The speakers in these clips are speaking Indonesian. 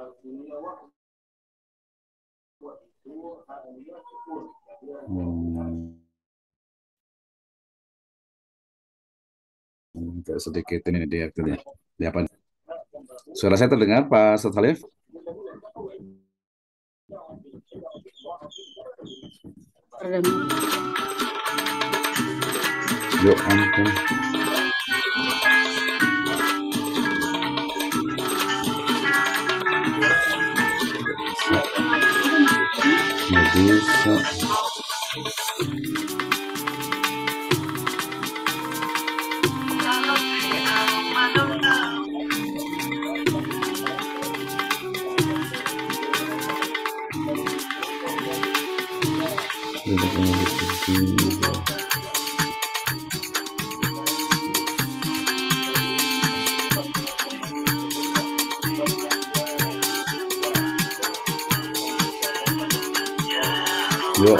Artinya Hmm. Agak sedikit ini dia ya. Dia apa? Suara saya terdengar Pak Ustaz Halif? Terdengar. Yuk, ampun. isso. Thank you. Oh,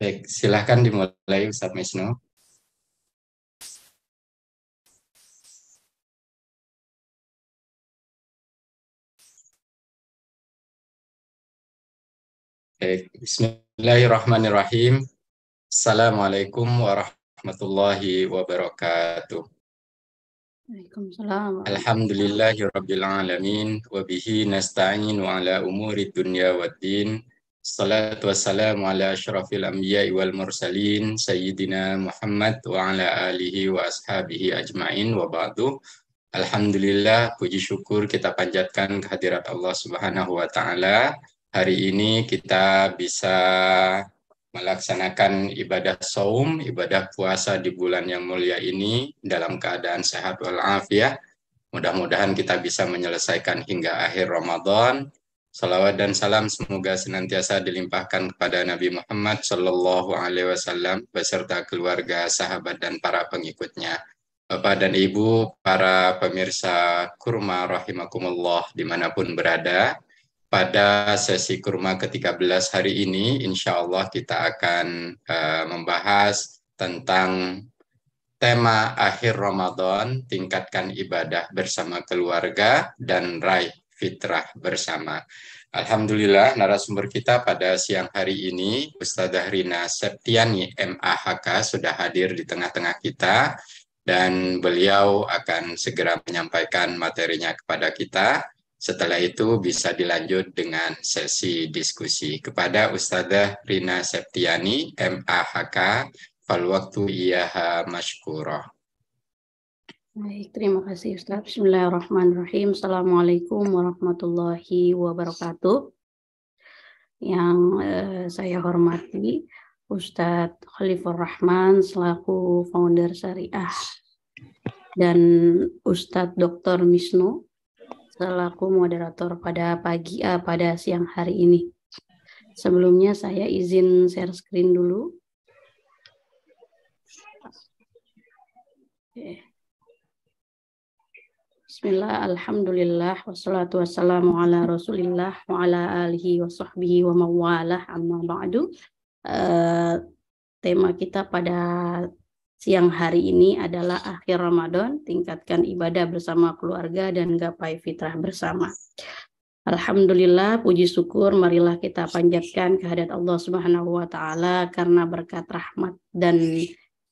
Baik, silahkan dimulai Ustaz Misno. Baik, bismillah. Bismillahirrahmanirrahim. Assalamualaikum warahmatullahi wabarakatuh. Waalaikumsalam. Alhamdulillahirabbil alamin wa bihi nasta'inu ala umuri dunya waddin. Salatu wassalamu ala asyrafil anbiya'i wal mursalin sayyidina Muhammad wa ala alihi wa ashabihi ajmain wa ba'du. Alhamdulillah puji syukur kita panjatkan kehadirat Allah Subhanahu wa taala hari ini kita bisa melaksanakan ibadah saum, ibadah puasa di bulan yang mulia ini dalam keadaan sehat walafiat. Mudah-mudahan kita bisa menyelesaikan hingga akhir Ramadan. Salawat dan salam semoga senantiasa dilimpahkan kepada Nabi Muhammad Shallallahu Alaihi Wasallam beserta keluarga, sahabat dan para pengikutnya. Bapak dan Ibu, para pemirsa kurma rahimakumullah dimanapun berada, pada sesi kurma ke-13 hari ini, insya Allah kita akan uh, membahas tentang tema akhir Ramadan, tingkatkan ibadah bersama keluarga, dan raih fitrah bersama. Alhamdulillah narasumber kita pada siang hari ini, Ustazah Rina Septiani MAHK sudah hadir di tengah-tengah kita dan beliau akan segera menyampaikan materinya kepada kita. Setelah itu bisa dilanjut dengan sesi diskusi. Kepada Ustazah Rina Septiani, MAHK, fal waktu iyaha masykurah. Baik, terima kasih Ustaz. Bismillahirrahmanirrahim. Assalamualaikum warahmatullahi wabarakatuh. Yang eh, saya hormati Ustadz Khalifur Rahman selaku founder Syariah dan Ustadz Dr. Misnu selaku moderator pada pagi uh, pada siang hari ini. Sebelumnya saya izin share screen dulu. Bismillah, Alhamdulillah, wassalatu wassalamu ala rasulillah wa ala alihi wa sahbihi wa mawalah amma ba'du. Uh, tema kita pada siang hari ini adalah akhir Ramadan, tingkatkan ibadah bersama keluarga dan gapai fitrah bersama. Alhamdulillah, puji syukur, marilah kita panjatkan kehadiran Allah Subhanahu wa Ta'ala karena berkat rahmat dan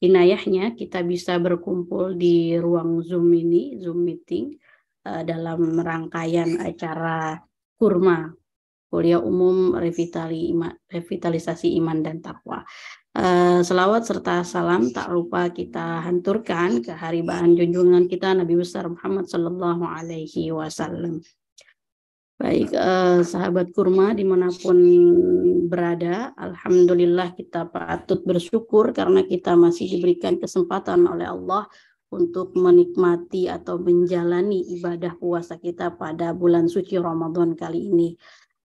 inayahnya kita bisa berkumpul di ruang Zoom ini, Zoom meeting, eh, dalam rangkaian acara kurma kuliah umum revitalisasi iman dan takwa. Eh, selawat serta salam tak lupa kita hanturkan ke hari bahan junjungan kita Nabi besar Muhammad Sallallahu Alaihi Wasallam. Baik eh, sahabat kurma dimanapun berada, alhamdulillah kita patut bersyukur karena kita masih diberikan kesempatan oleh Allah untuk menikmati atau menjalani ibadah puasa kita pada bulan suci Ramadan kali ini.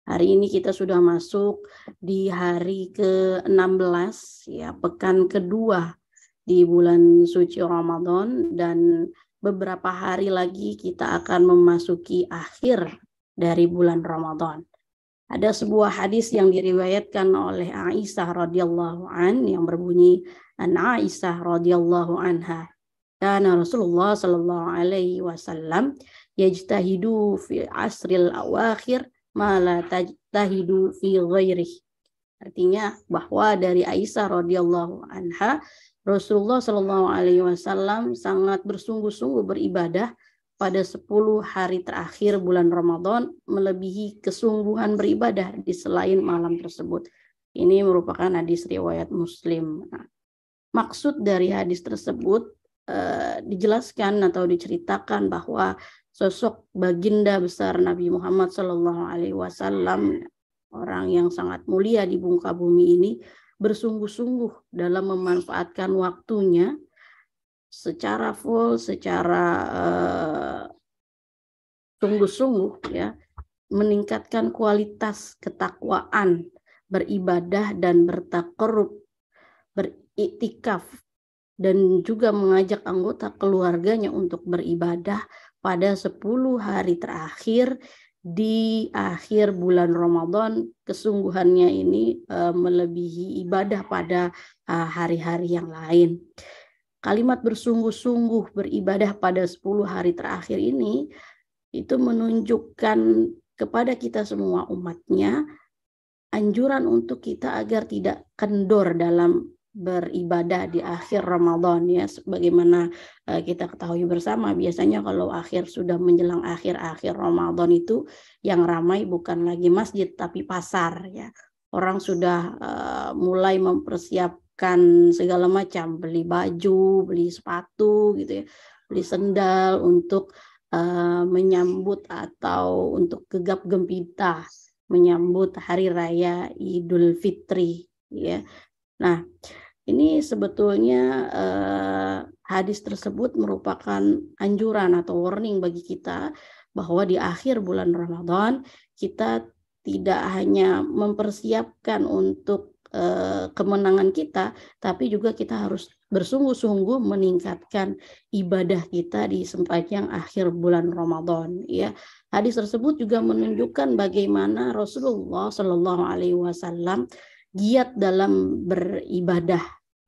Hari ini kita sudah masuk di hari ke-16 ya, pekan kedua di bulan suci Ramadan dan beberapa hari lagi kita akan memasuki akhir dari bulan Ramadan. Ada sebuah hadis yang diriwayatkan oleh Aisyah radhiyallahu an yang berbunyi an Aisyah radhiyallahu anha karena Rasulullah sallallahu alaihi wasallam yajtahidu fi asril awakhir mala tahidu fi ghairih. Artinya bahwa dari Aisyah radhiyallahu anha Rasulullah Shallallahu alaihi wasallam sangat bersungguh-sungguh beribadah pada 10 hari terakhir bulan Ramadan melebihi kesungguhan beribadah di selain malam tersebut. Ini merupakan hadis riwayat Muslim. Nah, maksud dari hadis tersebut eh, dijelaskan atau diceritakan bahwa sosok baginda besar Nabi Muhammad Shallallahu Alaihi Wasallam orang yang sangat mulia di bungka bumi ini bersungguh-sungguh dalam memanfaatkan waktunya secara full, secara eh, sungguh-sungguh ya meningkatkan kualitas ketakwaan beribadah dan bertakarub beriktikaf dan juga mengajak anggota keluarganya untuk beribadah pada 10 hari terakhir di akhir bulan Ramadan kesungguhannya ini uh, melebihi ibadah pada eh, hari-hari yang lain. Kalimat bersungguh-sungguh beribadah pada 10 hari terakhir ini itu menunjukkan kepada kita semua umatnya anjuran untuk kita agar tidak kendor dalam beribadah di akhir Ramadan ya sebagaimana eh, kita ketahui bersama biasanya kalau akhir sudah menjelang akhir-akhir Ramadan itu yang ramai bukan lagi masjid tapi pasar ya orang sudah uh, mulai mempersiapkan segala macam beli baju beli sepatu gitu ya beli sendal untuk uh, menyambut atau untuk gegap gempita menyambut hari raya Idul Fitri ya nah ini sebetulnya eh, hadis tersebut merupakan anjuran atau warning bagi kita bahwa di akhir bulan Ramadan kita tidak hanya mempersiapkan untuk eh, kemenangan kita, tapi juga kita harus bersungguh-sungguh meningkatkan ibadah kita di sepanjang akhir bulan Ramadan ya hadis tersebut juga menunjukkan bagaimana Rasulullah Shallallahu alaihi wasallam giat dalam beribadah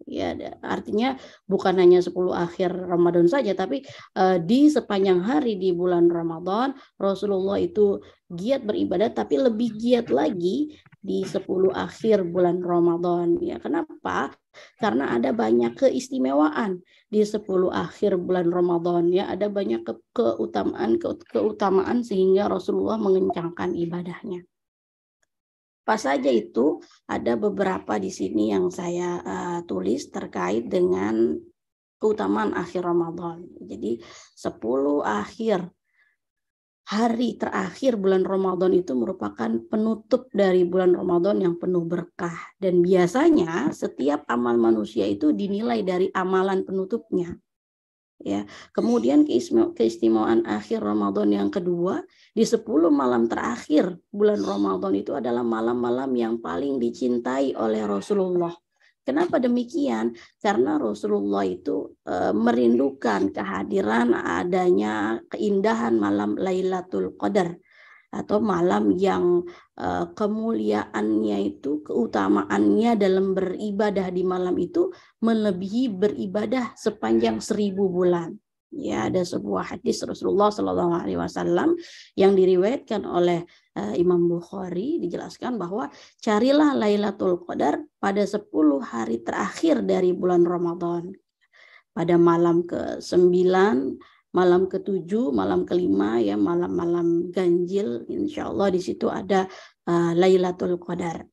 ya artinya bukan hanya 10 akhir Ramadan saja tapi uh, di sepanjang hari di bulan Ramadan Rasulullah itu giat beribadah tapi lebih giat lagi di 10 akhir bulan Ramadan ya kenapa karena ada banyak keistimewaan di 10 akhir bulan Ramadan ya ada banyak ke keutamaan ke keutamaan sehingga Rasulullah mengencangkan ibadahnya apa saja itu? Ada beberapa di sini yang saya uh, tulis terkait dengan keutamaan akhir Ramadan. Jadi 10 akhir hari terakhir bulan Ramadan itu merupakan penutup dari bulan Ramadan yang penuh berkah dan biasanya setiap amal manusia itu dinilai dari amalan penutupnya ya. Kemudian keistimewaan akhir Ramadan yang kedua di 10 malam terakhir bulan Ramadan itu adalah malam-malam yang paling dicintai oleh Rasulullah. Kenapa demikian? Karena Rasulullah itu e, merindukan kehadiran adanya keindahan malam Lailatul Qadar atau malam yang uh, kemuliaannya itu keutamaannya dalam beribadah di malam itu melebihi beribadah sepanjang seribu bulan. Ya, ada sebuah hadis Rasulullah Shallallahu Alaihi Wasallam yang diriwayatkan oleh uh, Imam Bukhari dijelaskan bahwa carilah Lailatul Qadar pada sepuluh hari terakhir dari bulan Ramadan. Pada malam ke sembilan malam ketujuh, malam kelima ya malam-malam ganjil insya Allah di situ ada uh, Lailatul Qadar.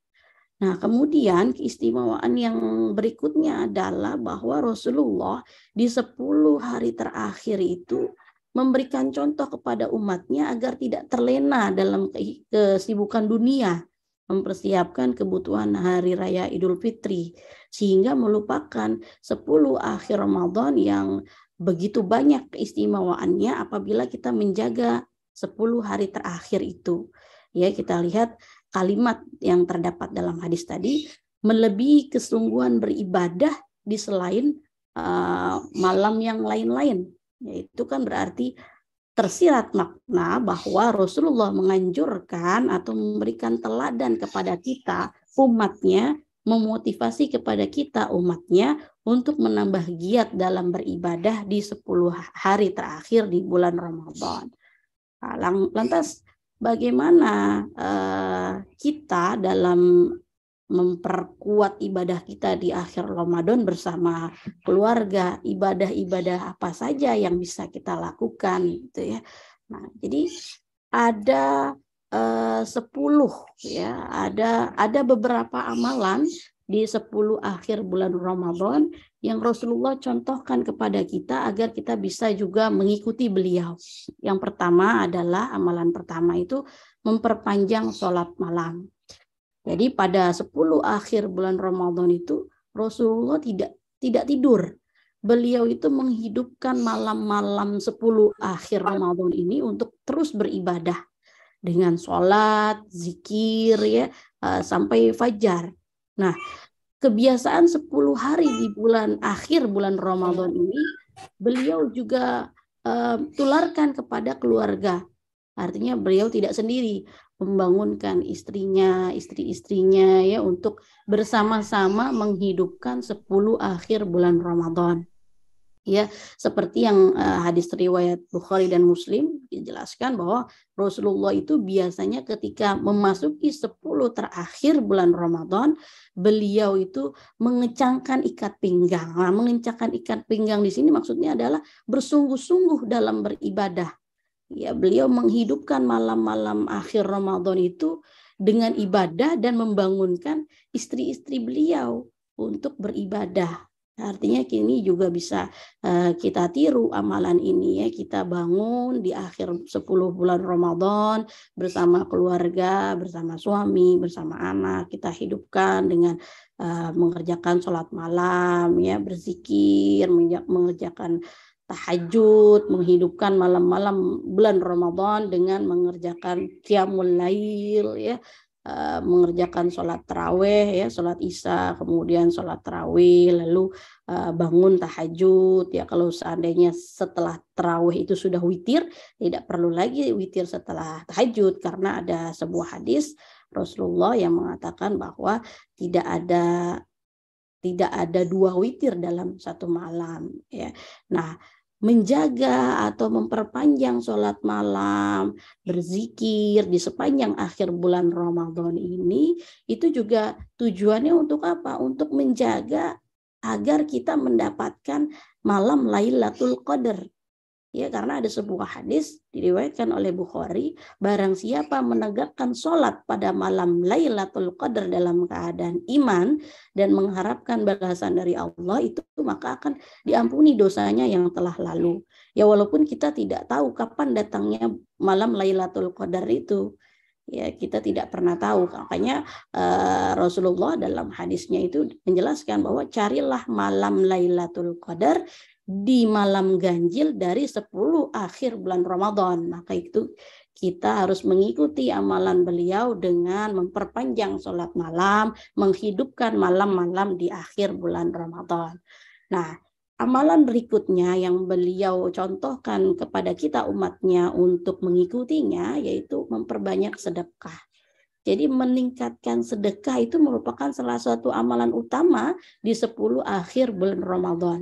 Nah, kemudian keistimewaan yang berikutnya adalah bahwa Rasulullah di sepuluh hari terakhir itu memberikan contoh kepada umatnya agar tidak terlena dalam kesibukan dunia, mempersiapkan kebutuhan hari raya Idul Fitri sehingga melupakan 10 akhir Ramadan yang begitu banyak keistimewaannya apabila kita menjaga 10 hari terakhir itu. Ya, kita lihat kalimat yang terdapat dalam hadis tadi melebihi kesungguhan beribadah di selain uh, malam yang lain-lain. ya itu kan berarti tersirat makna bahwa Rasulullah menganjurkan atau memberikan teladan kepada kita umatnya memotivasi kepada kita umatnya untuk menambah giat dalam beribadah di 10 hari terakhir di bulan Ramadan. Nah, lantas bagaimana eh, kita dalam memperkuat ibadah kita di akhir Ramadan bersama keluarga, ibadah-ibadah apa saja yang bisa kita lakukan gitu ya. Nah, jadi ada Eh, sepuluh ya ada ada beberapa amalan di 10 akhir bulan Ramadan yang Rasulullah contohkan kepada kita agar kita bisa juga mengikuti beliau. Yang pertama adalah amalan pertama itu memperpanjang sholat malam. Jadi pada 10 akhir bulan Ramadan itu Rasulullah tidak tidak tidur. Beliau itu menghidupkan malam-malam 10 akhir Ramadan ini untuk terus beribadah dengan sholat, zikir ya eh, sampai fajar. Nah, kebiasaan 10 hari di bulan akhir bulan Ramadan ini beliau juga uh, tularkan kepada keluarga. Artinya beliau tidak sendiri membangunkan istrinya, istri-istrinya ya untuk bersama-sama menghidupkan 10 akhir bulan Ramadan ya seperti yang uh, hadis riwayat Bukhari dan Muslim dijelaskan bahwa Rasulullah itu biasanya ketika memasuki 10 terakhir bulan Ramadan beliau itu mengecangkan ikat pinggang. Nah, mengecangkan ikat pinggang di sini maksudnya adalah bersungguh-sungguh dalam beribadah. Ya, beliau menghidupkan malam-malam akhir Ramadan itu dengan ibadah dan membangunkan istri-istri beliau untuk beribadah Artinya kini juga bisa eh, kita tiru amalan ini ya, kita bangun di akhir 10 bulan Ramadan bersama keluarga, bersama suami, bersama anak, kita hidupkan dengan eh, mengerjakan sholat malam ya, berzikir, mengerjakan tahajud, menghidupkan malam-malam bulan Ramadan dengan mengerjakan qiyamul lail ya, uh, mengerjakan sholat terawih ya sholat isya kemudian sholat terawih lalu uh, bangun tahajud ya kalau seandainya setelah terawih itu sudah witir tidak perlu lagi witir setelah tahajud karena ada sebuah hadis Rasulullah yang mengatakan bahwa tidak ada tidak ada dua witir dalam satu malam ya. Nah, menjaga atau memperpanjang sholat malam, berzikir di sepanjang akhir bulan Ramadan ini, itu juga tujuannya untuk apa? Untuk menjaga agar kita mendapatkan malam Lailatul Qadar ya karena ada sebuah hadis diriwayatkan oleh Bukhari barang siapa menegakkan sholat pada malam Lailatul Qadar dalam keadaan iman dan mengharapkan balasan dari Allah itu maka akan diampuni dosanya yang telah lalu ya walaupun kita tidak tahu kapan datangnya malam Lailatul Qadar itu ya kita tidak pernah tahu makanya uh, Rasulullah dalam hadisnya itu menjelaskan bahwa carilah malam Lailatul Qadar di malam ganjil dari 10 akhir bulan Ramadan. Maka itu kita harus mengikuti amalan beliau dengan memperpanjang sholat malam, menghidupkan malam-malam di akhir bulan Ramadan. Nah, amalan berikutnya yang beliau contohkan kepada kita umatnya untuk mengikutinya yaitu memperbanyak sedekah. Jadi meningkatkan sedekah itu merupakan salah satu amalan utama di 10 akhir bulan Ramadan.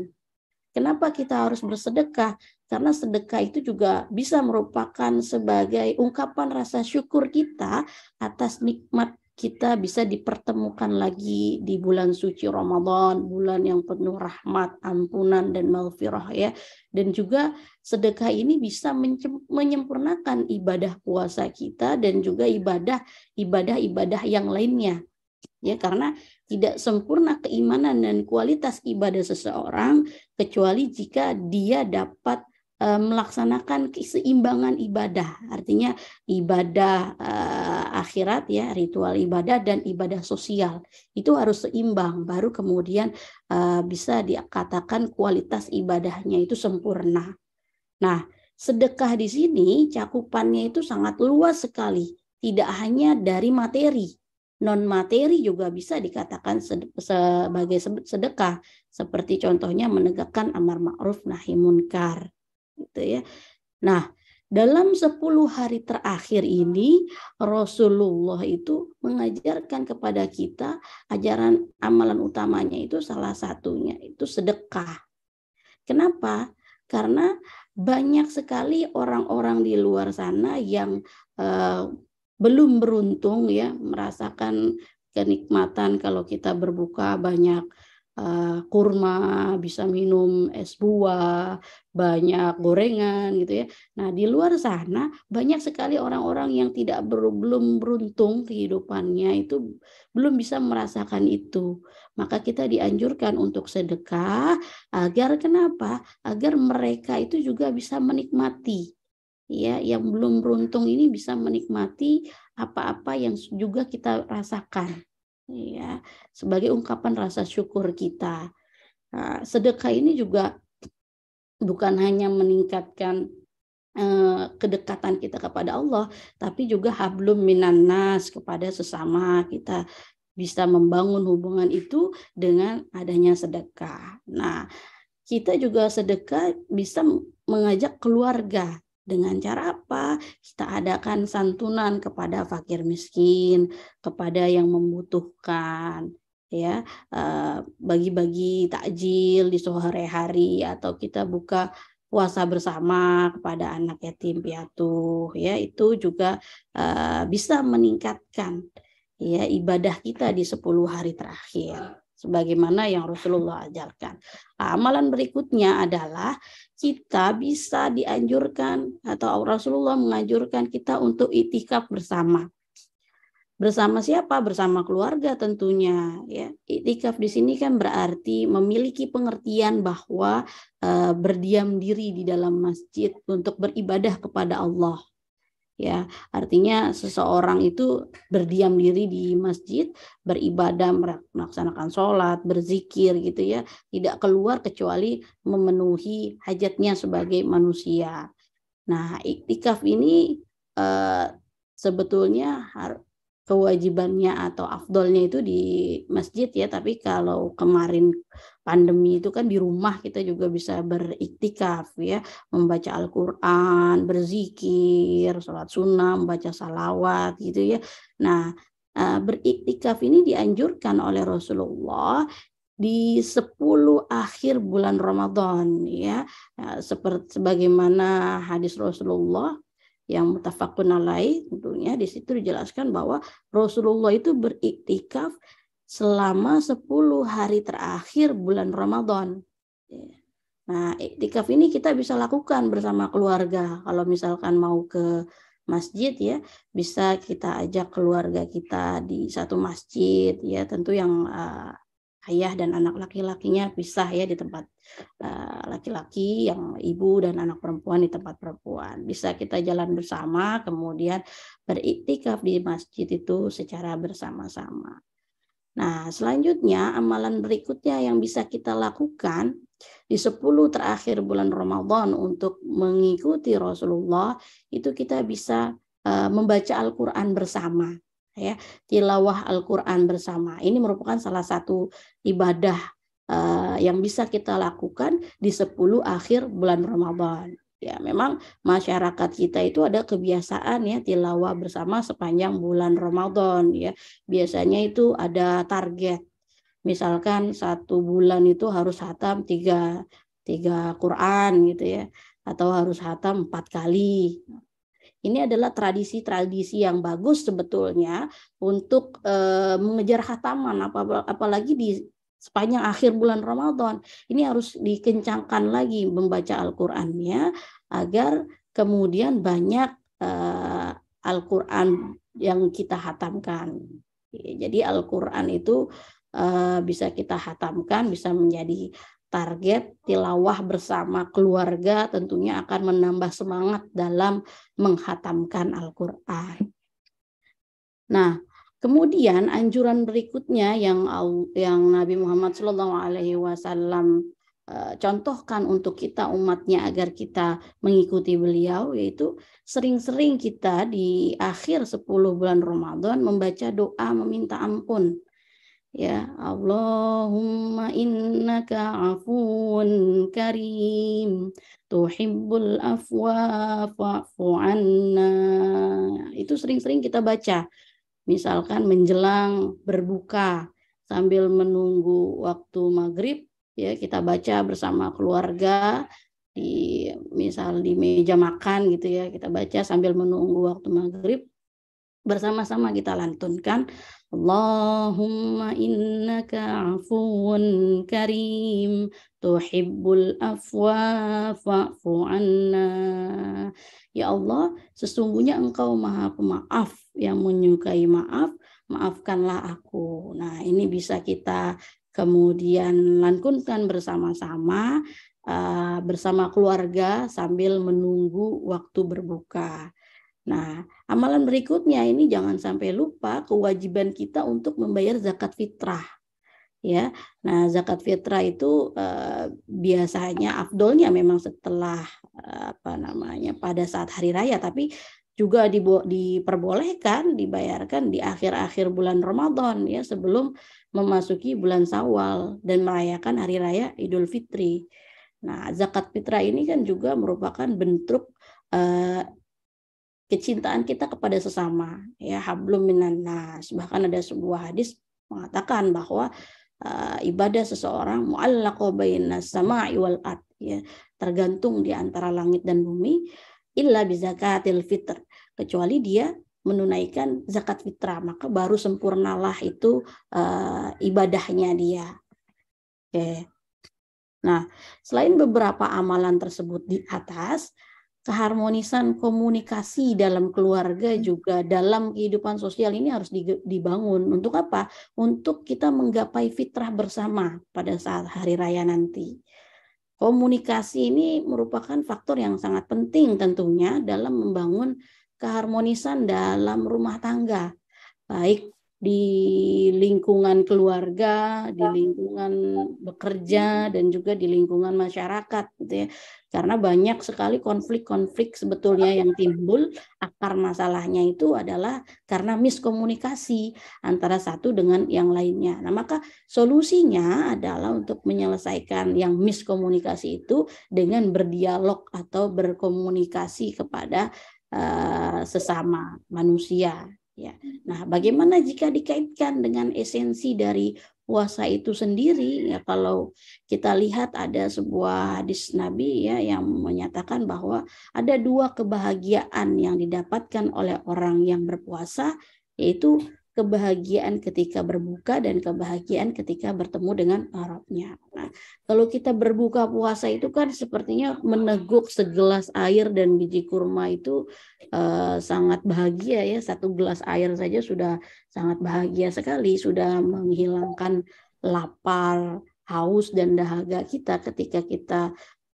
Kenapa kita harus bersedekah? Karena sedekah itu juga bisa merupakan sebagai ungkapan rasa syukur kita atas nikmat kita bisa dipertemukan lagi di bulan suci Ramadan, bulan yang penuh rahmat, ampunan, dan maghfirah ya. Dan juga sedekah ini bisa menyempurnakan ibadah puasa kita dan juga ibadah-ibadah yang lainnya ya karena tidak sempurna keimanan dan kualitas ibadah seseorang kecuali jika dia dapat eh, melaksanakan keseimbangan ibadah artinya ibadah uh, akhirat ya ritual ibadah dan ibadah sosial itu harus seimbang baru kemudian uh, bisa dikatakan kualitas ibadahnya itu sempurna nah sedekah di sini cakupannya itu sangat luas sekali tidak hanya dari materi non materi juga bisa dikatakan sebagai sedekah seperti contohnya menegakkan amar ma'ruf nahi munkar gitu ya. Nah, dalam 10 hari terakhir ini Rasulullah itu mengajarkan kepada kita ajaran amalan utamanya itu salah satunya itu sedekah. Kenapa? Karena banyak sekali orang-orang di luar sana yang eh, belum beruntung ya merasakan kenikmatan kalau kita berbuka banyak uh, kurma, bisa minum es buah, banyak gorengan gitu ya. Nah, di luar sana banyak sekali orang-orang yang tidak ber, belum beruntung kehidupannya itu belum bisa merasakan itu. Maka kita dianjurkan untuk sedekah agar kenapa? Agar mereka itu juga bisa menikmati ya yang belum beruntung ini bisa menikmati apa-apa yang juga kita rasakan ya sebagai ungkapan rasa syukur kita nah, sedekah ini juga bukan hanya meningkatkan eh, kedekatan kita kepada Allah tapi juga hablum minan nas kepada sesama kita bisa membangun hubungan itu dengan adanya sedekah. Nah, kita juga sedekah bisa mengajak keluarga dengan cara apa? Kita adakan santunan kepada fakir miskin, kepada yang membutuhkan, ya eh, bagi-bagi takjil di sore hari atau kita buka puasa bersama kepada anak yatim piatu, ya itu juga eh, bisa meningkatkan ya ibadah kita di 10 hari terakhir sebagaimana yang Rasulullah ajarkan. amalan berikutnya adalah kita bisa dianjurkan atau Rasulullah mengajurkan kita untuk itikaf bersama. Bersama siapa? Bersama keluarga tentunya ya. Itikaf di sini kan berarti memiliki pengertian bahwa e, berdiam diri di dalam masjid untuk beribadah kepada Allah ya artinya seseorang itu berdiam diri di masjid beribadah melaksanakan sholat berzikir gitu ya tidak keluar kecuali memenuhi hajatnya sebagai manusia nah iktikaf ini eh, sebetulnya kewajibannya atau afdolnya itu di masjid ya tapi kalau kemarin pandemi itu kan di rumah kita juga bisa beriktikaf ya, membaca Al-Qur'an, berzikir, sholat sunnah, membaca salawat gitu ya. Nah, eh, beriktikaf ini dianjurkan oleh Rasulullah di 10 akhir bulan Ramadan ya eh, seperti sebagaimana hadis Rasulullah yang mutafakun alai tentunya di situ dijelaskan bahwa Rasulullah itu beriktikaf selama 10 hari terakhir bulan Ramadan. Nah, iktikaf ini kita bisa lakukan bersama keluarga. Kalau misalkan mau ke masjid ya, bisa kita ajak keluarga kita di satu masjid ya, tentu yang uh, ayah dan anak laki-lakinya pisah ya di tempat laki eh, laki-laki, yang ibu dan anak perempuan di tempat perempuan. Bisa kita jalan bersama, kemudian beriktikaf di masjid itu secara bersama-sama. Nah, selanjutnya amalan berikutnya yang bisa kita lakukan di 10 terakhir bulan Ramadan untuk mengikuti Rasulullah itu kita bisa uh, membaca Al-Qur'an bersama ya, tilawah Al-Qur'an bersama. Ini merupakan salah satu ibadah uh, yang bisa kita lakukan di 10 akhir bulan Ramadan. Ya, memang masyarakat kita itu ada kebiasaan ya tilawah bersama sepanjang bulan Ramadan ya. Biasanya itu ada target. Misalkan satu bulan itu harus hatam tiga, tiga Quran gitu ya. Atau harus hatam empat kali. Ini adalah tradisi-tradisi yang bagus sebetulnya untuk e, mengejar hataman apalagi di sepanjang akhir bulan Ramadan. Ini harus dikencangkan lagi membaca Al-Qur'annya agar kemudian banyak uh, Al-Qur'an yang kita hatamkan. Jadi Al-Qur'an itu uh, bisa kita hatamkan, bisa menjadi target tilawah bersama keluarga tentunya akan menambah semangat dalam menghatamkan Al-Qur'an. Nah, Kemudian anjuran berikutnya yang yang Nabi Muhammad Shallallahu Alaihi Wasallam eh, contohkan untuk kita umatnya agar kita mengikuti beliau yaitu sering-sering kita di akhir 10 bulan Ramadan membaca doa meminta ampun ya Allahumma innaka afun karim tuhibbul afwa fa'fu anna itu sering-sering kita baca misalkan menjelang berbuka sambil menunggu waktu maghrib ya kita baca bersama keluarga di misal di meja makan gitu ya kita baca sambil menunggu waktu maghrib bersama-sama kita lantunkan Allahumma innaka afuun karim tuhibbul afwa fa'fu anna Ya Allah, sesungguhnya Engkau Maha Pemaaf yang menyukai maaf, maafkanlah aku. Nah, ini bisa kita kemudian lankunkan bersama-sama eh, bersama keluarga sambil menunggu waktu berbuka. Nah, amalan berikutnya ini jangan sampai lupa kewajiban kita untuk membayar zakat fitrah ya. Nah, zakat fitrah itu eh, biasanya afdolnya memang setelah eh, apa namanya pada saat hari raya tapi juga di, diperbolehkan dibayarkan di akhir-akhir bulan Ramadan ya sebelum memasuki bulan Sawal dan merayakan hari raya Idul Fitri. Nah, zakat fitrah ini kan juga merupakan bentuk eh, kecintaan kita kepada sesama ya hablum minannas bahkan ada sebuah hadis mengatakan bahwa uh, ibadah seseorang mu'allaqu bainas sama'i wal ard ya tergantung di antara langit dan bumi illa bizakatil fitr kecuali dia menunaikan zakat fitrah maka baru sempurnalah itu uh, ibadahnya dia. Oke. Okay. Nah, selain beberapa amalan tersebut di atas, keharmonisan komunikasi dalam keluarga hmm. juga dalam kehidupan sosial ini harus dibangun untuk apa? Untuk kita menggapai fitrah bersama pada saat hari raya nanti. Komunikasi ini merupakan faktor yang sangat penting tentunya dalam membangun keharmonisan dalam rumah tangga, baik di lingkungan keluarga, di iya. lingkungan bekerja dan juga di lingkungan masyarakat gitu ya. Karena banyak sekali konflik-konflik sebetulnya yang timbul akar masalahnya itu adalah karena miskomunikasi antara satu dengan yang lainnya. Nah, maka solusinya adalah untuk menyelesaikan yang miskomunikasi itu dengan berdialog atau berkomunikasi kepada eh, sesama manusia Ya. Nah, bagaimana jika dikaitkan dengan esensi dari puasa itu sendiri? Ya, kalau kita lihat ada sebuah hadis Nabi ya yang menyatakan bahwa ada dua kebahagiaan yang didapatkan oleh orang yang berpuasa yaitu kebahagiaan ketika berbuka dan kebahagiaan ketika bertemu dengan Arabnya. Nah, kalau kita berbuka puasa itu kan sepertinya meneguk segelas air dan biji kurma itu eh, sangat bahagia ya. Satu gelas air saja sudah sangat bahagia sekali, sudah menghilangkan lapar, haus dan dahaga kita ketika kita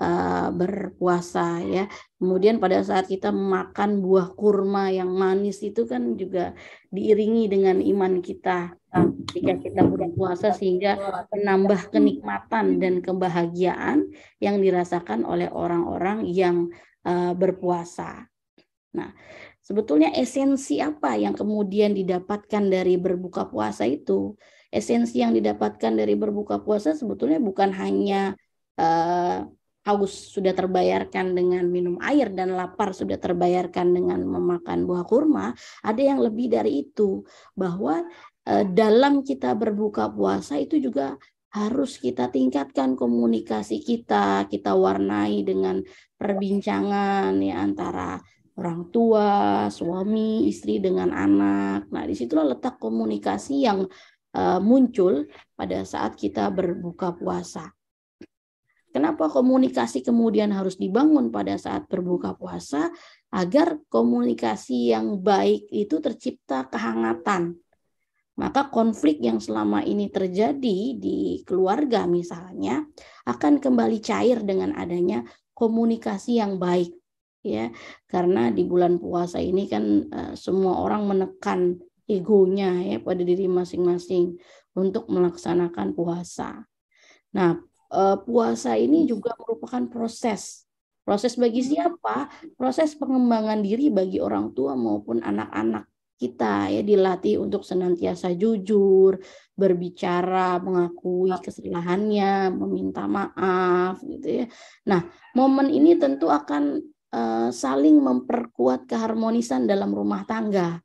Eh, berpuasa ya. Kemudian pada saat kita makan buah kurma yang manis itu kan juga diiringi dengan iman kita jika eh, ketika kita berpuasa sehingga menambah kenikmatan dan kebahagiaan yang dirasakan oleh orang-orang yang eh, berpuasa. Nah, sebetulnya esensi apa yang kemudian didapatkan dari berbuka puasa itu? Esensi yang didapatkan dari berbuka puasa sebetulnya bukan hanya haus sudah terbayarkan dengan minum air dan lapar sudah terbayarkan dengan memakan buah kurma, ada yang lebih dari itu bahwa eh, dalam kita berbuka puasa itu juga harus kita tingkatkan komunikasi kita, kita warnai dengan perbincangan ya antara orang tua, suami, istri dengan anak. Nah, di disitulah letak komunikasi yang eh, muncul pada saat kita berbuka puasa. Kenapa komunikasi kemudian harus dibangun pada saat berbuka puasa agar komunikasi yang baik itu tercipta kehangatan. Maka konflik yang selama ini terjadi di keluarga misalnya akan kembali cair dengan adanya komunikasi yang baik ya. Karena di bulan puasa ini kan eh, semua orang menekan egonya ya pada diri masing-masing untuk melaksanakan puasa. Nah, Eh, puasa ini hmm. juga merupakan proses. Proses bagi hmm. siapa? Proses pengembangan diri bagi orang tua maupun anak-anak kita ya dilatih untuk senantiasa jujur, berbicara, mengakui nah. kesalahannya, meminta maaf gitu ya. Nah, momen ini tentu akan uh, saling memperkuat keharmonisan dalam rumah tangga.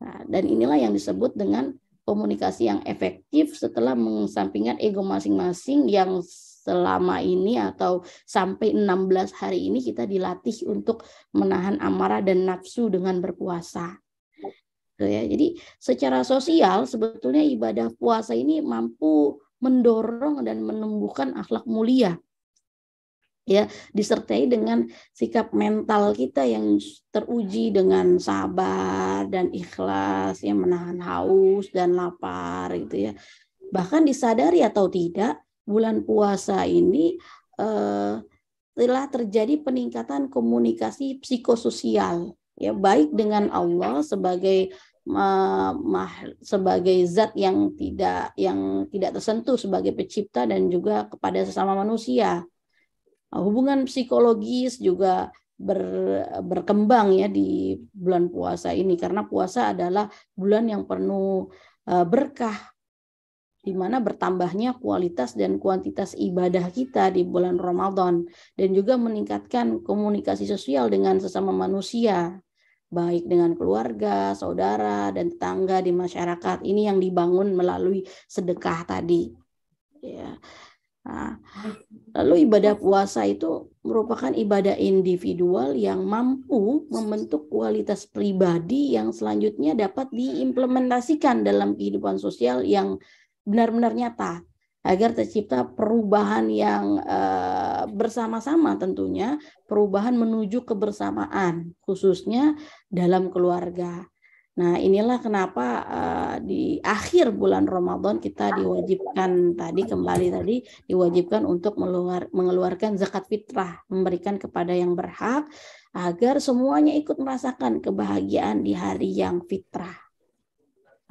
Nah, dan inilah yang disebut dengan komunikasi yang efektif setelah mengesampingkan ego masing-masing yang selama ini atau sampai 16 hari ini kita dilatih untuk menahan amarah dan nafsu dengan berpuasa. Gitu ya. Jadi secara sosial sebetulnya ibadah puasa ini mampu mendorong dan menumbuhkan akhlak mulia ya disertai dengan sikap mental kita yang teruji dengan sabar dan ikhlas yang menahan haus dan lapar gitu ya bahkan disadari atau tidak bulan puasa ini eh, telah terjadi peningkatan komunikasi psikososial ya baik dengan Allah sebagai mah sebagai zat yang tidak yang tidak tersentuh sebagai pencipta dan juga kepada sesama manusia Nah, hubungan psikologis juga ber, berkembang ya di bulan puasa ini karena puasa adalah bulan yang penuh eh, berkah di mana bertambahnya kualitas dan kuantitas ibadah kita di bulan Ramadan dan juga meningkatkan komunikasi sosial dengan sesama manusia baik dengan keluarga, saudara dan tetangga di masyarakat. Ini yang dibangun melalui sedekah tadi. Ya. Nah, lalu ibadah puasa itu merupakan ibadah individual yang mampu membentuk kualitas pribadi yang selanjutnya dapat diimplementasikan dalam kehidupan sosial yang benar-benar nyata agar tercipta perubahan yang eh, bersama-sama tentunya perubahan menuju kebersamaan khususnya dalam keluarga. Nah, inilah kenapa uh, di akhir bulan Ramadan kita diwajibkan tadi kembali tadi diwajibkan untuk meluar, mengeluarkan zakat fitrah, memberikan kepada yang berhak agar semuanya ikut merasakan kebahagiaan di hari yang fitrah.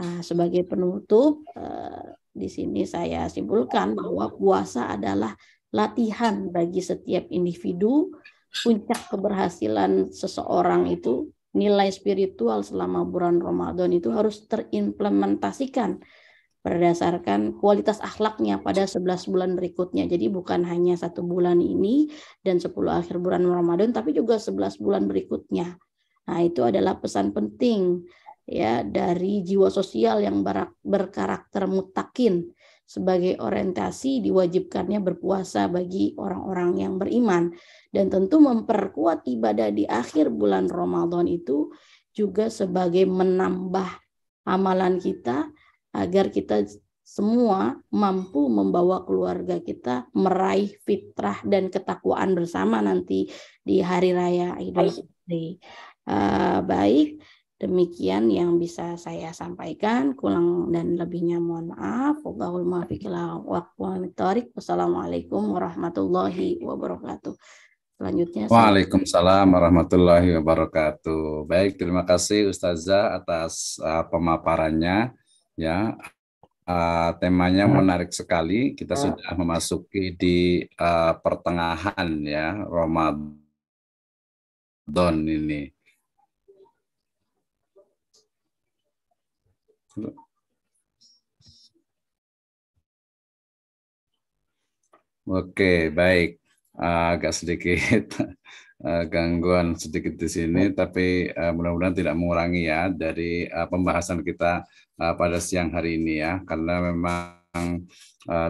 Nah, sebagai penutup uh, di sini saya simpulkan bahwa puasa adalah latihan bagi setiap individu. Puncak keberhasilan seseorang itu nilai spiritual selama bulan Ramadan itu harus terimplementasikan berdasarkan kualitas akhlaknya pada 11 bulan berikutnya. Jadi bukan hanya satu bulan ini dan 10 akhir bulan Ramadan, tapi juga 11 bulan berikutnya. Nah, itu adalah pesan penting ya dari jiwa sosial yang berkarakter mutakin sebagai orientasi diwajibkannya berpuasa bagi orang-orang yang beriman dan tentu memperkuat ibadah di akhir bulan Ramadan itu juga sebagai menambah amalan kita agar kita semua mampu membawa keluarga kita meraih fitrah dan ketakwaan bersama nanti di hari raya Idul Fitri. Uh, baik, Demikian yang bisa saya sampaikan. Kurang dan lebihnya mohon maaf. Wassalamualaikum warahmatullahi wabarakatuh. Selanjutnya Waalaikumsalam warahmatullahi wabarakatuh. Baik, terima kasih Ustazah atas uh, pemaparannya ya. Uh, temanya menarik sekali. Kita ya. sudah memasuki di uh, pertengahan ya Ramadan ini. Oke, baik. Ah, agak sedikit ah, gangguan sedikit di sini, tapi ah, mudah-mudahan tidak mengurangi ya dari pembahasan kita pada siang hari ini ya, karena memang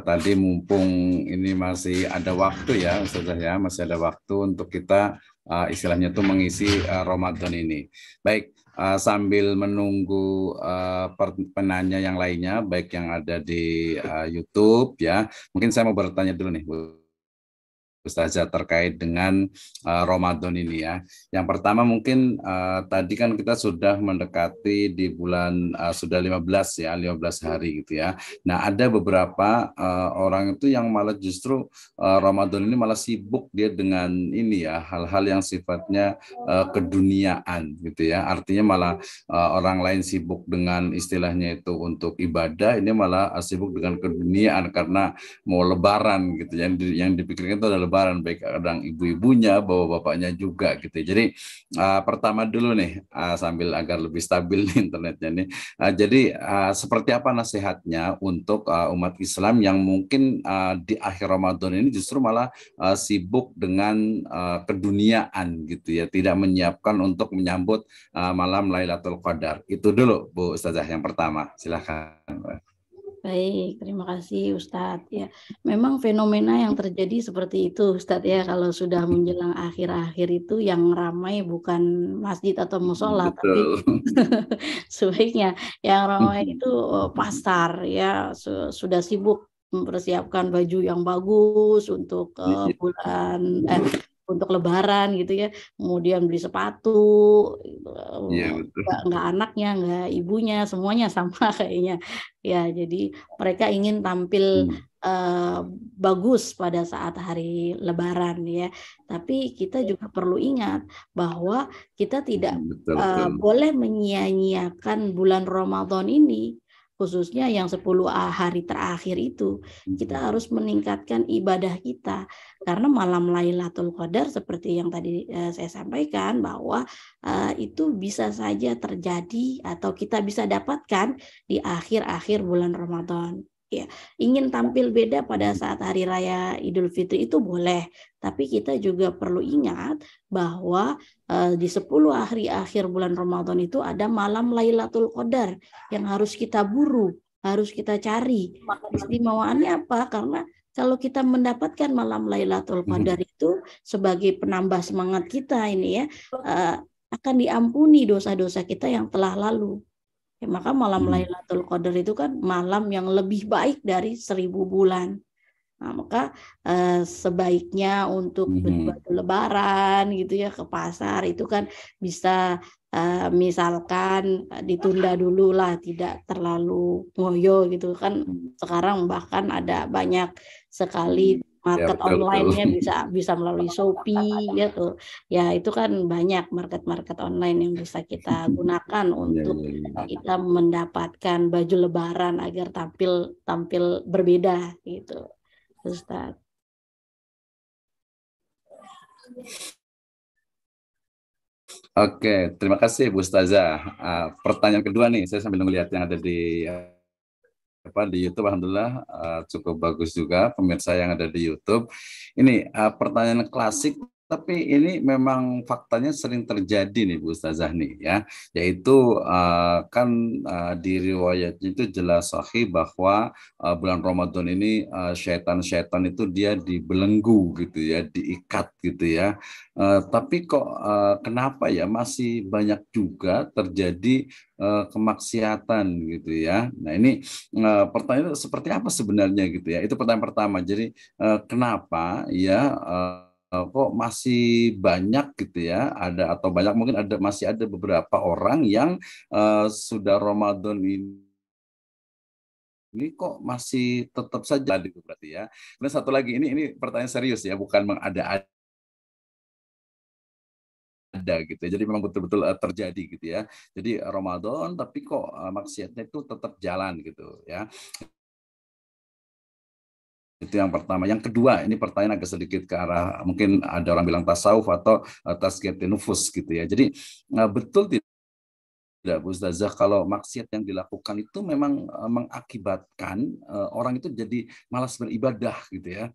tadi mumpung ini masih ada waktu ya, sudah ya, masih ada waktu untuk kita istilahnya itu mengisi Ramadan ini. Baik, uh, sambil menunggu uh, penanya yang lainnya, baik yang ada di uh, YouTube ya. Mungkin saya mau bertanya dulu nih, Bu Ustazah terkait dengan uh, Ramadan ini ya. Yang pertama mungkin uh, tadi kan kita sudah mendekati di bulan uh, sudah 15 ya, 15 hari gitu ya. Nah, ada beberapa uh, orang itu yang malah justru uh, Ramadan ini malah sibuk dia dengan ini ya, hal-hal yang sifatnya uh, keduniaan gitu ya. Artinya malah uh, orang lain sibuk dengan istilahnya itu untuk ibadah, ini malah sibuk dengan keduniaan karena mau lebaran gitu ya. yang di, yang dipikirkan itu adalah lebaran baik kadang ibu-ibunya bawa bapaknya juga gitu jadi uh, pertama dulu nih uh, sambil agar lebih stabil nih internetnya nih uh, jadi uh, seperti apa nasihatnya untuk uh, umat Islam yang mungkin uh, di akhir Ramadan ini justru malah uh, sibuk dengan uh, keduniaan gitu ya tidak menyiapkan untuk menyambut uh, malam Lailatul Qadar itu dulu Bu Ustazah yang pertama silahkan Baik, terima kasih Ustadz. Ya, memang fenomena yang terjadi seperti itu Ustadz ya kalau sudah menjelang akhir-akhir itu yang ramai bukan masjid atau musola Betul. tapi sebaiknya yang ramai hmm. itu eh, pasar ya sudah sibuk mempersiapkan baju yang bagus untuk uh, bulan eh, untuk lebaran gitu ya kemudian beli sepatu gitu. yeah, iya, nggak anaknya nggak ibunya semuanya sama kayaknya ya jadi mereka ingin tampil hmm. uh, bagus pada saat hari lebaran ya tapi kita iya. juga perlu ingat bahwa kita tidak betul, betul. Eh, boleh menyia-nyiakan bulan Ramadan ini khususnya yang 10 hari terakhir itu kita hmm. harus meningkatkan ibadah kita karena malam Lailatul Qadar seperti yang tadi eh, saya sampaikan bahwa eh, itu bisa saja terjadi atau kita bisa dapatkan di akhir-akhir bulan Ramadan ya ingin tampil beda pada hmm. saat hari raya Idul Fitri itu boleh, tapi kita juga perlu ingat bahwa eh, di 10 hari akhir bulan Ramadan itu ada malam Lailatul Qadar yang harus kita buru, harus kita cari. Istimewaannya apa? Karena kalau kita mendapatkan malam Lailatul hmm. Qadar itu sebagai penambah semangat kita ini ya eh, akan diampuni dosa-dosa kita yang telah lalu. Ya, maka malam hmm. Lailatul Qadar itu kan malam yang lebih baik dari seribu bulan. Nah, maka eh, sebaiknya untuk hmm. beli lebaran gitu ya ke pasar itu kan bisa eh, misalkan eh, ditunda dulu lah tidak terlalu ngoyo gitu kan hmm. sekarang bahkan ada banyak sekali Ya, market ya, online-nya bisa bisa melalui Shopee ya Ya, itu kan banyak market-market online yang bisa kita gunakan ya, untuk ya, kita mendapatkan baju lebaran agar tampil tampil berbeda gitu. Ustaz. Oke, terima kasih Bu Staza. Uh, ah, pertanyaan kedua nih, saya sambil melihat yang ada di uh, apa di YouTube alhamdulillah uh, cukup bagus juga pemirsa yang ada di YouTube. Ini uh, pertanyaan klasik tapi ini memang faktanya sering terjadi nih Bu Ustazah nih ya, yaitu eh, kan eh, di riwayatnya itu jelas sahih bahwa eh, bulan Ramadan ini syaitan-syaitan itu dia dibelenggu gitu ya, diikat gitu ya. tapi kok kenapa ya masih banyak juga terjadi kemaksiatan gitu ya. Nah, ini pertanyaan seperti apa sebenarnya gitu ya. Itu pertanyaan pertama. Jadi kenapa ya Eh, kok masih banyak gitu ya ada atau banyak mungkin ada masih ada beberapa orang yang uh, sudah Ramadan ini ini kok masih tetap saja gitu berarti ya. Kemudian satu lagi ini ini pertanyaan serius ya, bukan mengada-ada ada gitu. Ya. Jadi memang betul-betul eh, terjadi gitu ya. Jadi Ramadan tapi kok maksiatnya itu tetap jalan gitu ya. Itu yang pertama. Yang kedua, ini pertanyaan agak sedikit ke arah mungkin ada orang bilang tasawuf atau uh, nufus gitu ya. Jadi eh, betul tidak tidak Bu Ustazah kalau maksiat yang dilakukan itu memang eh, mengakibatkan orang itu jadi malas beribadah gitu ya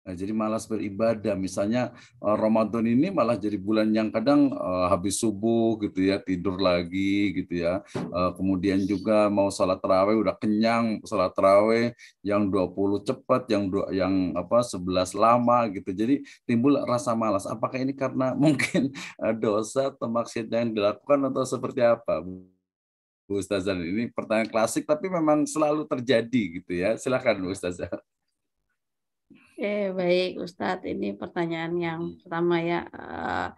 Nah, jadi malas beribadah. Misalnya eh, Ramadan ini malah jadi bulan yang kadang uh, habis subuh gitu ya, tidur lagi gitu ya. Uh, kemudian juga mau sholat terawih udah kenyang, sholat terawih yang 20 cepat, yang dua, yang apa sebelas lama gitu. Jadi timbul rasa malas. Apakah ini karena mungkin dosa atau maksud yang dilakukan atau seperti apa? Bu Ustazan, ini pertanyaan klasik tapi memang selalu terjadi gitu ya. Silakan Bu Ustazan. Oke, baik Ustadz. Ini pertanyaan yang hmm. pertama ya. Eh,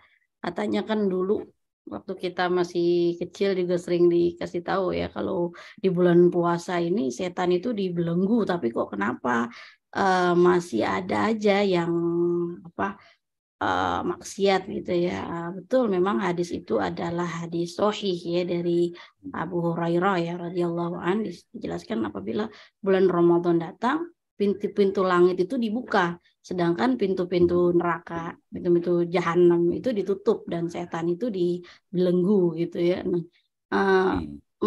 katanya kan dulu waktu kita masih kecil juga sering dikasih tahu ya kalau di bulan puasa ini setan itu dibelenggu tapi kok kenapa eh, masih ada aja yang apa uh, maksiat gitu ya. Betul memang hadis itu adalah hadis sohih ya dari Abu Hurairah ya radhiyallahu anhu dijelaskan apabila bulan Ramadan datang pintu-pintu langit itu dibuka, sedangkan pintu-pintu neraka, pintu-pintu jahanam itu ditutup dan setan itu dibelenggu gitu ya. Nah, uh,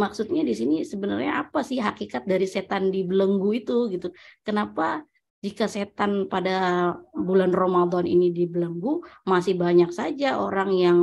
maksudnya di sini sebenarnya apa sih hakikat dari setan dibelenggu itu gitu? Kenapa jika setan pada bulan Ramadan ini dibelenggu, masih banyak saja orang yang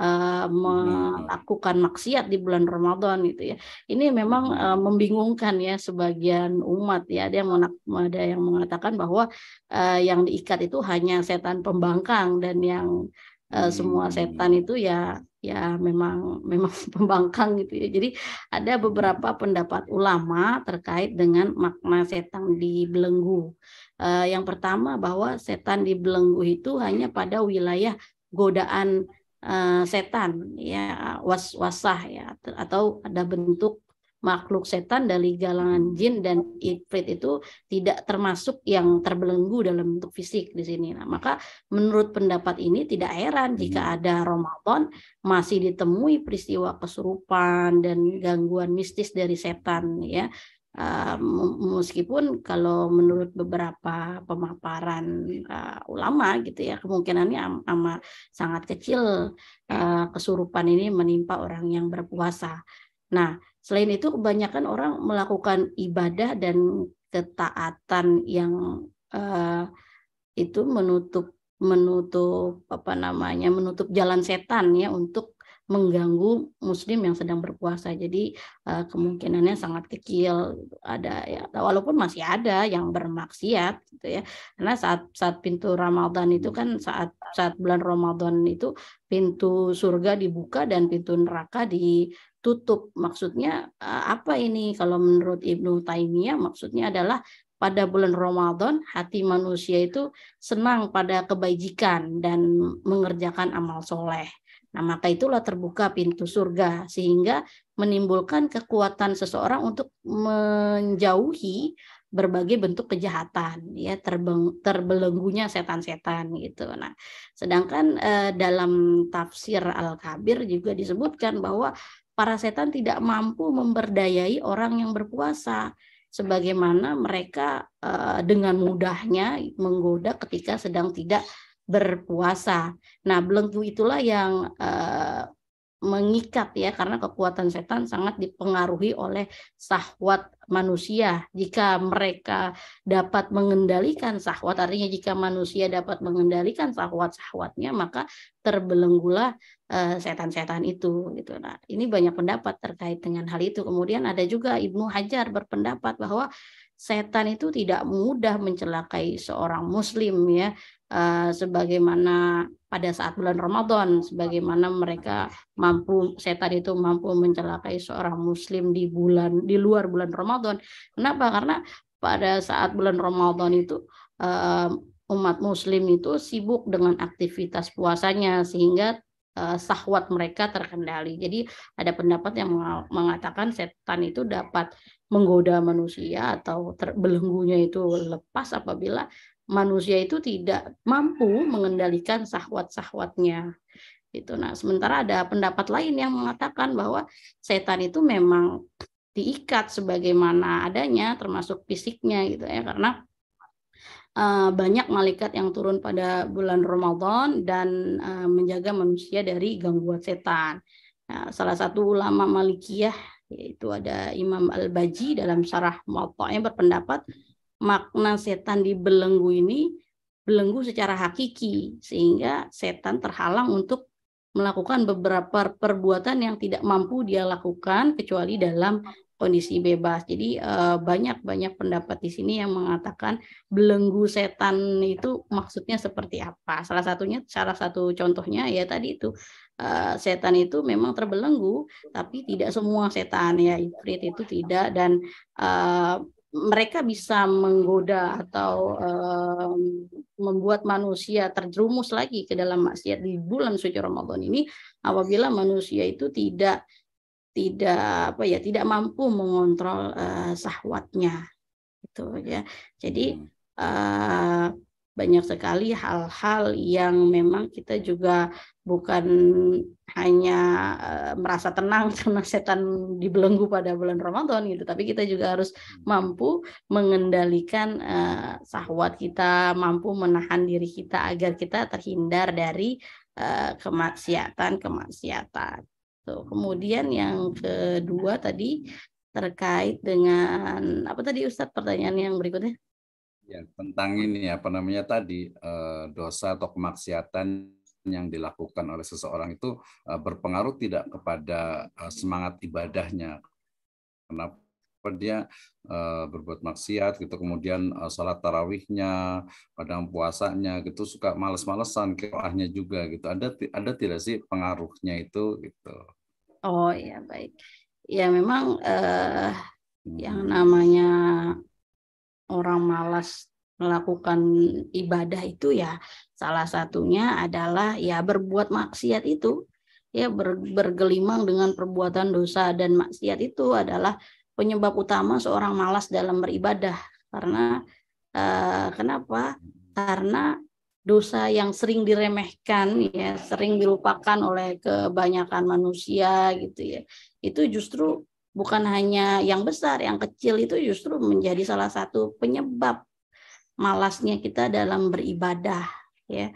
uh, melakukan maksiat di bulan Ramadan gitu ya. Ini memang uh, membingungkan ya sebagian umat ya. Ada yang ada yang mengatakan bahwa uh, yang diikat itu hanya setan pembangkang dan yang uh, semua setan hmm. itu ya ya memang memang pembangkang gitu ya. Jadi ada hmm. beberapa pendapat ulama terkait dengan makna setan di belenggu. Uh, yang pertama bahwa setan di belenggu itu hanya pada wilayah godaan uh, setan ya was-wasah ya atau ada bentuk makhluk setan dari galangan hmm. jin dan ifrit itu tidak termasuk yang terbelenggu dalam bentuk fisik di sini. Nah, maka menurut pendapat ini tidak heran hmm. jika ada Ramadan masih ditemui peristiwa kesurupan dan gangguan mistis dari setan ya. Uh, meskipun kalau menurut beberapa pemaparan uh, ulama gitu ya kemungkinannya am amat sangat kecil uh, kesurupan ini menimpa orang yang berpuasa Nah, selain itu kebanyakan orang melakukan ibadah dan ketaatan yang uh, itu menutup menutup apa namanya menutup jalan setan ya untuk mengganggu muslim yang sedang berpuasa jadi eh, kemungkinannya sangat kecil ada ya walaupun masih ada yang bermaksiat gitu ya karena saat saat pintu Ramadan itu kan saat saat bulan Ramadan itu pintu surga dibuka dan pintu neraka di tutup. Maksudnya eh, apa ini? Kalau menurut Ibnu Taimiyah maksudnya adalah pada bulan Ramadan hati manusia itu senang pada kebajikan dan mengerjakan amal soleh. Nah maka itulah terbuka pintu surga sehingga menimbulkan kekuatan seseorang untuk menjauhi berbagai bentuk kejahatan ya terbeng, terbelenggunya setan-setan gitu. Nah, sedangkan eh, dalam tafsir Al-Kabir juga disebutkan bahwa para setan tidak mampu memberdayai orang yang berpuasa sebagaimana mereka eh, dengan mudahnya menggoda ketika sedang tidak berpuasa. Nah, belenggu itulah yang eh, mengikat ya karena kekuatan setan sangat dipengaruhi oleh sahwat manusia jika mereka dapat mengendalikan sahwat artinya jika manusia dapat mengendalikan sahwat sahwatnya maka terbelenggulah eh, setan-setan itu gitu nah ini banyak pendapat terkait dengan hal itu kemudian ada juga Ibnu Hajar berpendapat bahwa setan itu tidak mudah mencelakai seorang muslim ya Eh, sebagaimana pada saat bulan Ramadan, sebagaimana mereka mampu, setan itu mampu mencelakai seorang Muslim di bulan di luar bulan Ramadan. Kenapa? Karena pada saat bulan Ramadan itu eh, umat Muslim itu sibuk dengan aktivitas puasanya sehingga eh, sahwat mereka terkendali. Jadi ada pendapat yang mengatakan setan itu dapat menggoda manusia atau terbelenggunya itu lepas apabila manusia itu tidak mampu mengendalikan sahwat-sahwatnya. Itu. Nah, sementara ada pendapat lain yang mengatakan bahwa setan itu memang diikat sebagaimana adanya, termasuk fisiknya gitu ya, karena eh, banyak malaikat yang turun pada bulan Ramadan dan eh, menjaga manusia dari gangguan setan. Nah, salah satu ulama Malikiyah yaitu ada Imam Al-Baji dalam syarah yang berpendapat makna setan di belenggu ini belenggu secara hakiki sehingga setan terhalang untuk melakukan beberapa perbuatan yang tidak mampu dia lakukan kecuali dalam kondisi bebas. Jadi eh, banyak-banyak pendapat di sini yang mengatakan belenggu setan itu maksudnya seperti apa. Salah satunya salah satu contohnya ya tadi itu eh, setan itu memang terbelenggu tapi tidak semua setan ya ifrit itu tidak dan eh, mereka bisa menggoda atau um, membuat manusia terjerumus lagi ke dalam maksiat di bulan suci Ramadan ini apabila manusia itu tidak tidak apa ya tidak mampu mengontrol uh, sahwatnya itu ya jadi uh, banyak sekali hal-hal yang memang kita juga bukan hanya eh, merasa tenang karena setan dibelenggu pada bulan Ramadan gitu, tapi kita juga harus hmm. mampu mengendalikan uh, sahwat kita, mampu menahan diri kita agar kita terhindar dari uh, kemaksiatan-kemaksiatan. So, kemudian yang kedua tadi terkait dengan apa tadi Ustadz pertanyaan yang berikutnya? Ya, tentang ini apa namanya tadi eh, dosa atau kemaksiatan yang dilakukan oleh seseorang itu eh, berpengaruh tidak kepada eh, semangat ibadahnya. Kenapa dia berbuat maksiat gitu kemudian sholat tarawihnya kadang puasanya gitu suka males-malesan kiroahnya juga gitu ada ada tidak sih pengaruhnya itu gitu oh ya baik ya memang eh, yang hmm. namanya orang malas melakukan ibadah itu ya salah satunya adalah ya berbuat maksiat itu ya ber, bergelimang dengan perbuatan dosa dan maksiat itu adalah penyebab utama seorang malas dalam beribadah karena eh, kenapa karena dosa yang sering diremehkan ya sering dilupakan oleh kebanyakan manusia gitu ya itu justru bukan hanya yang besar, yang kecil itu justru menjadi salah satu penyebab malasnya kita dalam beribadah ya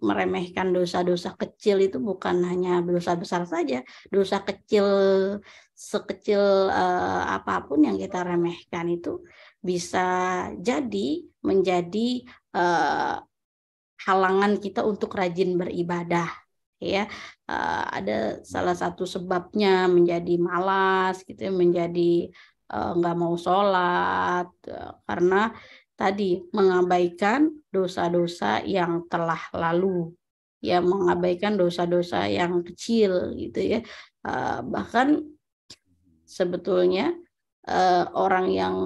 meremehkan dosa-dosa kecil itu bukan hanya dosa besar saja dosa kecil sekecil eh, apapun yang kita remehkan itu bisa jadi menjadi eh, halangan kita untuk rajin beribadah ya uh, ada salah satu sebabnya menjadi malas gitu ya, menjadi eh, nggak uh, mau sholat uh, karena tadi mengabaikan dosa-dosa yang telah lalu ya mengabaikan dosa-dosa yang kecil gitu ya uh, bahkan sebetulnya uh, orang yang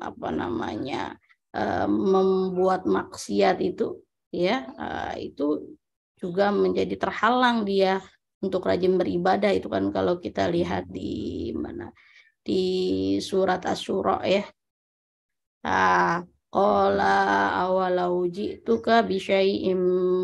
apa namanya uh, membuat maksiat itu ya uh, itu juga menjadi terhalang dia untuk rajin beribadah itu kan kalau kita hmm. lihat di mana di surat asyura ya. Ah, qala awalauji itu ke bisyai'im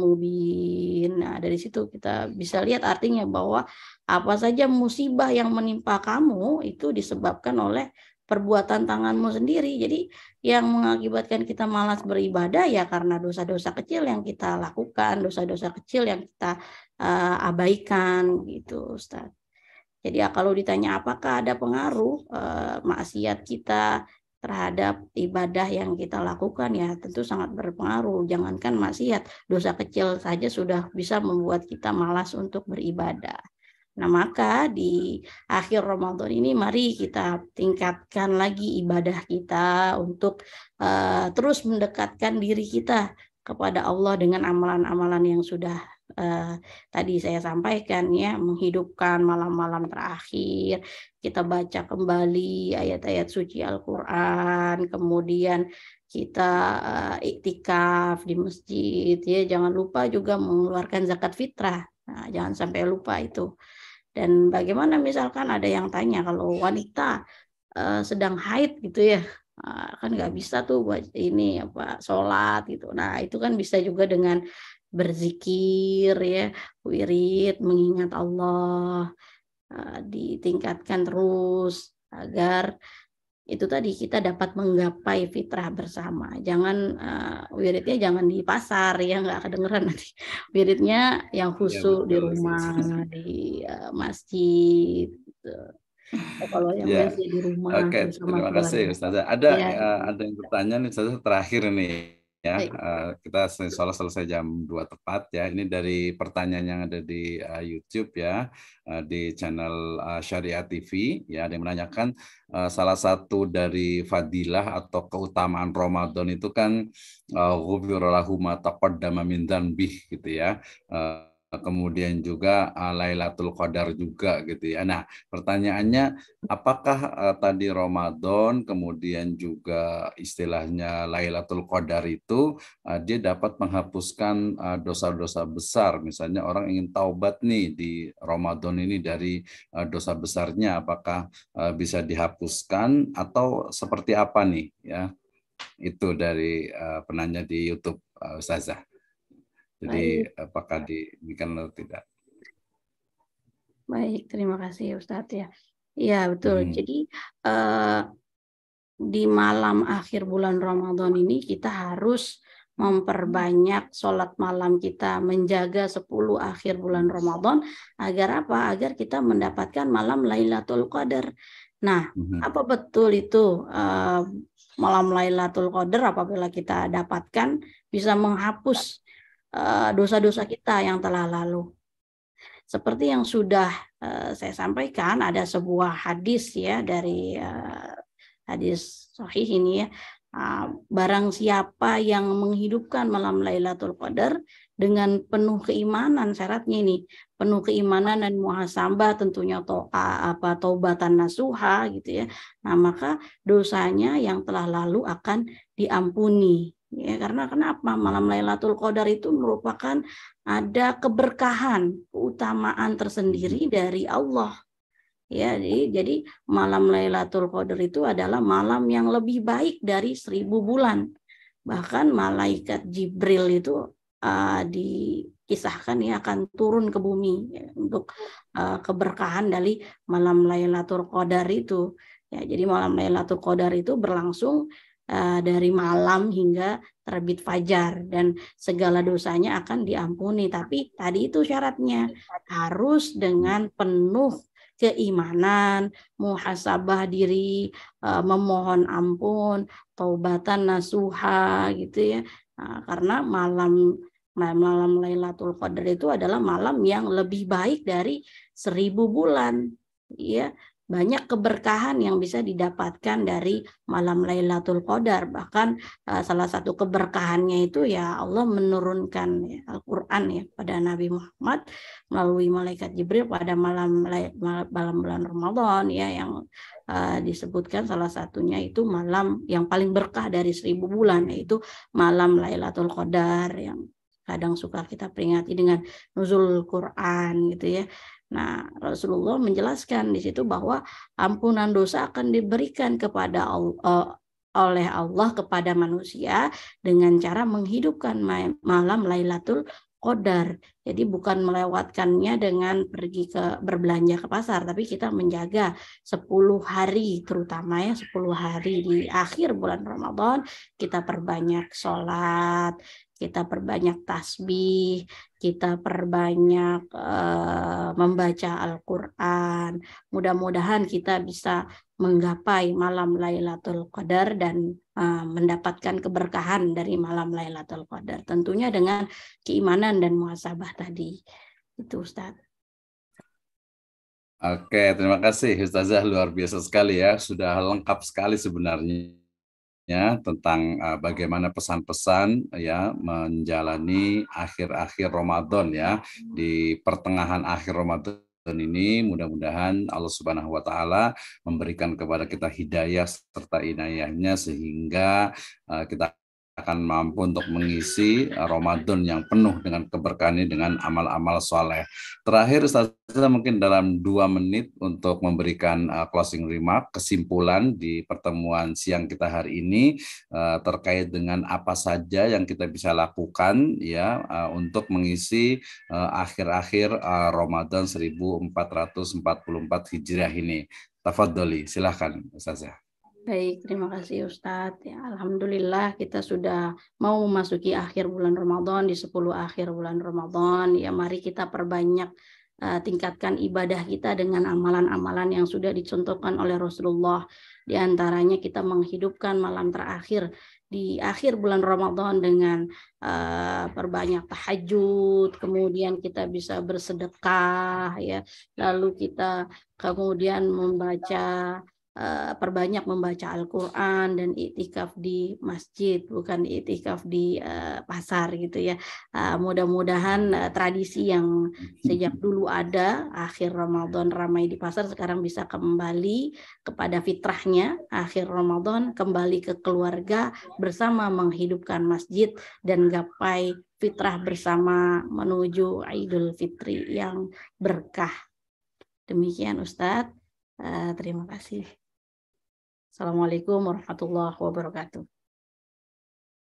mubin. Nah, dari situ kita bisa lihat artinya bahwa apa saja musibah yang menimpa kamu itu disebabkan oleh perbuatan tanganmu sendiri. Jadi yang mengakibatkan kita malas beribadah ya karena dosa-dosa kecil yang kita lakukan, dosa-dosa kecil yang kita uh, abaikan gitu, Ustaz. Jadi ya, kalau ditanya apakah ada pengaruh uh, maksiat kita terhadap ibadah yang kita lakukan ya tentu sangat berpengaruh. Jangankan maksiat, dosa kecil saja sudah bisa membuat kita malas untuk beribadah. Nah, maka di akhir Ramadan ini mari kita tingkatkan lagi ibadah kita untuk uh, terus mendekatkan diri kita kepada Allah dengan amalan-amalan yang sudah uh, tadi saya sampaikan ya, menghidupkan malam-malam terakhir, kita baca kembali ayat-ayat suci Al-Qur'an, kemudian kita uh, iktikaf di masjid ya, jangan lupa juga mengeluarkan zakat fitrah. Nah, jangan sampai lupa itu. Dan bagaimana misalkan ada yang tanya kalau wanita uh, sedang haid gitu ya, uh, kan nggak bisa tuh buat ini apa sholat gitu. Nah itu kan bisa juga dengan berzikir ya, wirid, mengingat Allah, uh, ditingkatkan terus agar itu tadi kita dapat menggapai fitrah bersama. Jangan uh, wiridnya jangan di pasar ya nggak kedengeran nanti. Wiridnya yang iya, khusus ya, di rumah, di uh, masjid. Gitu. kalau yang ya. di rumah. Oke, okay, terima kasih Ustazah. Ada ya. uh, ada yang bertanya nih Ustazah terakhir nih ya uh, kita seolah selesai jam 2 tepat ya ini dari pertanyaan yang ada di uh, YouTube ya uh, di channel uh, Syariah TV ya ada yang menanyakan uh, salah satu dari fadilah atau keutamaan Ramadan itu kan ghufrallahu ma taqaddama min gitu ya uh, Eh, kemudian juga eh, Lailatul Qadar juga gitu ya. Nah, pertanyaannya apakah uh, tadi Ramadan kemudian juga istilahnya Lailatul Qadar itu uh, dia dapat menghapuskan dosa-dosa uh, besar. Misalnya orang ingin taubat nih di Ramadan ini dari uh, dosa besarnya apakah uh, bisa dihapuskan atau seperti apa nih ya? Itu dari uh, penanya di YouTube uh, Ustazah. Jadi Baik. apakah demikian atau tidak? Baik, terima kasih Ustadz ya. Iya betul. Hmm. Jadi uh, di malam akhir bulan Ramadan ini kita harus memperbanyak sholat malam kita menjaga 10 akhir bulan Ramadan agar apa? Agar kita mendapatkan malam Lailatul Qadar. Nah, hmm. apa betul itu uh, malam Lailatul Qadar apabila kita dapatkan bisa menghapus Eh, dosa-dosa kita yang telah lalu. Seperti yang sudah eh, saya sampaikan, ada sebuah hadis ya dari eh, hadis sahih ini ya. Ah, barang siapa yang menghidupkan malam Lailatul Qadar dengan penuh keimanan syaratnya ini penuh keimanan dan muhasabah tentunya to apa taubatan nasuha gitu ya. Nah, maka dosanya yang telah lalu akan diampuni ya karena kenapa malam Lailatul Qadar itu merupakan ada keberkahan keutamaan tersendiri mm-hmm. dari Allah ya jadi, jadi malam Lailatul Qadar itu adalah malam yang lebih baik dari seribu bulan bahkan malaikat Jibril itu uh, dikisahkan ya akan turun ke bumi ya, untuk uh, keberkahan dari malam Lailatul Qadar itu ya jadi malam Lailatul Qadar itu berlangsung Eh, dari malam hingga terbit fajar dan segala dosanya akan diampuni tapi tadi itu syaratnya harus dengan penuh keimanan, muhasabah diri, eh, memohon ampun, taubatan nasuha gitu ya. Nah, karena malam malam Lailatul Qadar itu adalah malam yang lebih baik dari seribu bulan ya banyak keberkahan yang bisa didapatkan dari malam Lailatul Qadar. Bahkan eh, salah satu keberkahannya itu ya Allah menurunkan ya, Al-Qur'an ya pada Nabi Muhammad melalui malaikat Jibril pada malam malam bulan Ramadan ya yang eh, disebutkan salah satunya itu malam yang paling berkah dari seribu bulan yaitu malam Lailatul Qadar yang kadang suka kita peringati dengan nuzul Quran gitu ya Nah, Rasulullah menjelaskan di situ bahwa ampunan dosa akan diberikan kepada Allah, eh, oleh Allah kepada manusia dengan cara menghidupkan malam Lailatul Qadar. Jadi bukan melewatkannya dengan pergi ke berbelanja ke pasar, tapi kita menjaga 10 hari terutama ya 10 hari di akhir bulan Ramadan kita perbanyak sholat, kita perbanyak tasbih, kita perbanyak uh, membaca Al-Qur'an. Mudah-mudahan kita bisa menggapai malam Lailatul Qadar dan uh, mendapatkan keberkahan dari malam Lailatul Qadar. Tentunya dengan keimanan dan muasabah tadi. Itu Ustaz. Oke, terima kasih Ustazah luar biasa sekali ya. Sudah lengkap sekali sebenarnya ya tentang uh, bagaimana pesan-pesan ya menjalani akhir-akhir Ramadan ya di pertengahan akhir Ramadan dan ini mudah-mudahan Allah Subhanahu wa taala memberikan kepada kita hidayah serta inayahnya sehingga eh, kita akan mampu untuk mengisi eh, Ramadan yang penuh dengan keberkahan dengan amal-amal soleh. Terakhir Ustaz mungkin dalam dua menit untuk memberikan eh, closing remark, kesimpulan di pertemuan siang kita hari ini eh, terkait dengan apa saja yang kita bisa lakukan ya untuk mengisi akhir-akhir Ramadan 1444 Hijriah ini. Tafadoli, silahkan Ustazah. Ya. Baik, terima kasih Ustadz. Ya, Alhamdulillah kita sudah mau memasuki akhir bulan Ramadan, di 10 akhir bulan Ramadan. Ya, mari kita perbanyak uh, tingkatkan ibadah kita dengan amalan-amalan yang sudah dicontohkan oleh Rasulullah. Di antaranya kita menghidupkan malam terakhir di akhir bulan Ramadan dengan uh, perbanyak tahajud, kemudian kita bisa bersedekah ya. Lalu kita kemudian membaca Eh, perbanyak membaca Al-Quran dan itikaf di masjid bukan itikaf di eh, pasar gitu ya eh, mudah-mudahan tradisi yang sejak dulu ada akhir Ramadan ramai di pasar sekarang bisa kembali kepada fitrahnya akhir Ramadan kembali ke keluarga bersama menghidupkan masjid dan gapai fitrah bersama menuju Idul Fitri yang berkah demikian Ustadz Uh, terima kasih. Assalamualaikum warahmatullahi wabarakatuh.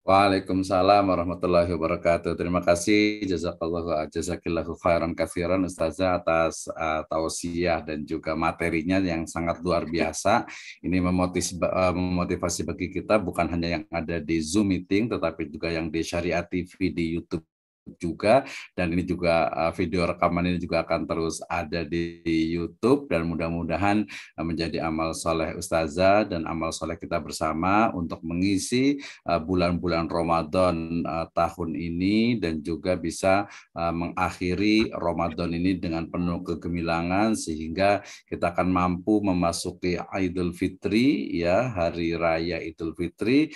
Waalaikumsalam warahmatullahi wabarakatuh. Terima kasih jazakallahu jazakillahu khairan katsiran ustazah atas uh, tausiah dan juga materinya yang sangat luar biasa. Ini memotis uh, memotivasi bagi kita bukan hanya yang ada di Zoom meeting tetapi juga yang di Syariah TV di YouTube juga dan ini juga eh, video rekaman ini juga akan terus ada di, YouTube dan mudah-mudahan eh, menjadi amal soleh ustazah dan amal soleh kita bersama untuk mengisi eh, bulan-bulan Ramadan tahun ini dan juga bisa mengakhiri Ramadan ini dengan penuh kegemilangan sehingga kita akan mampu memasuki Idul Fitri ya hari raya Idul Fitri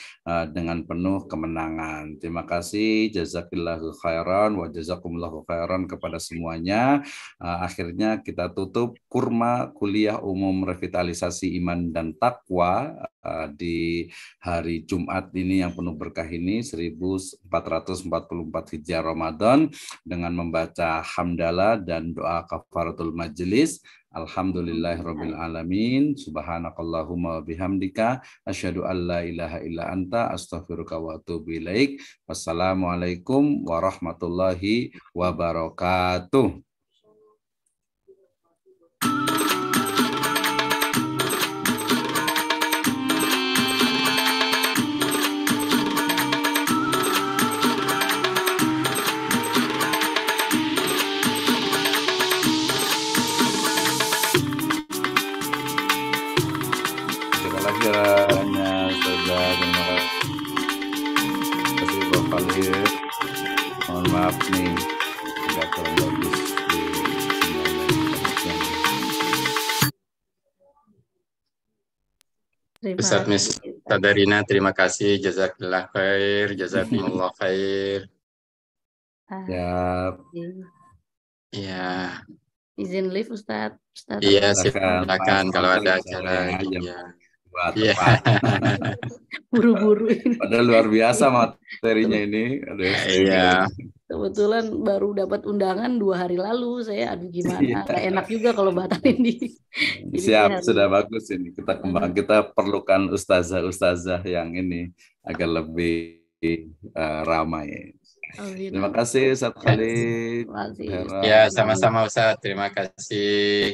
dengan penuh kemenangan. Terima kasih jazakillahu khair khairan wa jazakumullahu khairan kepada semuanya. Ah, akhirnya kita tutup kurma kuliah umum revitalisasi iman dan takwa ah, di hari Jumat ini yang penuh berkah ini 1444 Hijriah Ramadan dengan membaca hamdalah dan doa kafaratul majelis Rabbil alamin. Subhanakallahumma bihamdika Asyadu an la ilaha illa anta astaghfiruka wa atubu ilaik. Wassalamualaikum warahmatullahi wabarakatuh. Terima Ustaz Miss Tadarina, terima kasih. Jazakillah khair, jazakumullah khair. Ya. ya. Izin live Ustaz. Ustaz. Iya, iya silakan kalau ada acara. Iya. Gitu ya. Iya. Buru-buru ini. luar biasa materinya ini. Iya kebetulan baru dapat undangan dua hari lalu saya aduh gimana ya. enak juga kalau batalin di siap ini ya. sudah bagus ini kita kembang kita perlukan ustazah-ustazah yang ini agar lebih uh, ramai Oh, terima kasih satu kali Ya, sama-sama Ustaz. Terima kasih.